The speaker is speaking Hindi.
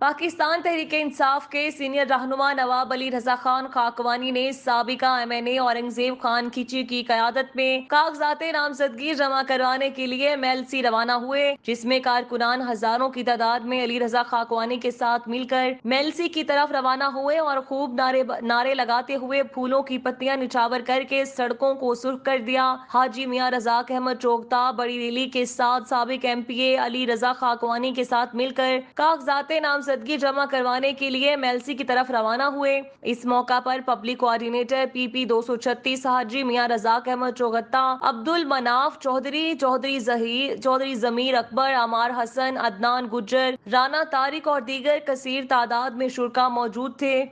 पाकिस्तान तहरीक इंसाफ के सीनियर रहनुमा नवाब अली रजा खान खाकवानी ने सबका M N A Aurangzeb Khan Khichi की क्यादत में कागजात नामजदगी जमा करवाने के लिए मेल सी रवाना हुए जिसमें कारकुनान हजारों की तादाद में अली रजा खाकवानी के साथ मिलकर मेल सी की तरफ रवाना हुए और खूब नारे नारे लगाते हुए फूलों की पत्तियां निछावर करके सड़कों को सुर्ख कर दिया हाजी मियाँ रजाक अहमद चौकता बड़ी रैली के साथ सबक M P A Ali Raza Khakwani के साथ मिलकर कागजात नामजद नामजदगी जमा करवाने के लिए मेलसी की तरफ रवाना हुए इस मौका पर पब्लिक कोऑर्डिनेटर पीपी 236 हाजी मियाँ रजाक अहमद चौगत्ता अब्दुल मनाफ चौधरी चौधरी जहीर चौधरी जमीर अकबर अमार हसन अदनान गुजर राना तारिक और दीगर कसीर तादाद में शुरा मौजूद थे